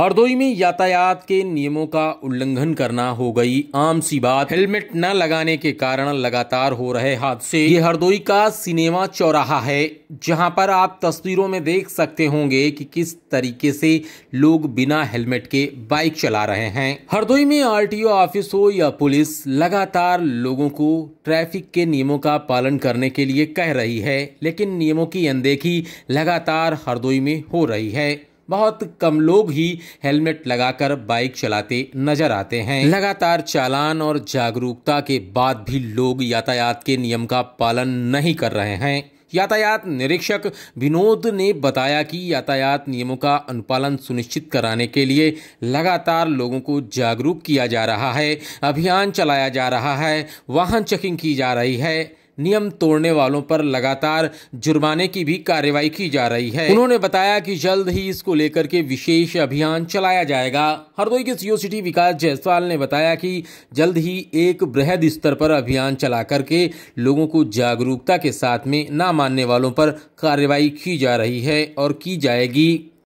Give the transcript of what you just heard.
हरदोई में यातायात के नियमों का उल्लंघन करना हो गई आम सी बात हेलमेट न लगाने के कारण लगातार हो रहे हादसे ये हरदोई का सिनेमा चौराहा है जहां पर आप तस्वीरों में देख सकते होंगे कि किस तरीके से लोग बिना हेलमेट के बाइक चला रहे हैं हरदोई में आरटीओ ऑफिस हो या पुलिस लगातार लोगों को ट्रैफिक के नियमों का पालन करने के लिए कह रही है लेकिन नियमों की अनदेखी लगातार हरदोई में हो रही है बहुत कम लोग ही हेलमेट लगाकर बाइक चलाते नजर आते हैं लगातार चालान और जागरूकता के बाद भी लोग यातायात के नियम का पालन नहीं कर रहे हैं यातायात निरीक्षक विनोद ने बताया कि यातायात नियमों का अनुपालन सुनिश्चित कराने के लिए लगातार लोगों को जागरूक किया जा रहा है अभियान चलाया जा रहा है वाहन चेकिंग की जा रही है नियम तोड़ने वालों पर लगातार जुर्माने की भी कार्रवाई की जा रही है उन्होंने बताया कि जल्द ही इसको लेकर के विशेष अभियान चलाया जाएगा हरदोई के सीओ सिटी विकास जायसवाल ने बताया कि जल्द ही एक बृहद स्तर पर अभियान चला करके लोगों को जागरूकता के साथ में ना मानने वालों पर कार्रवाई की जा रही है और की जाएगी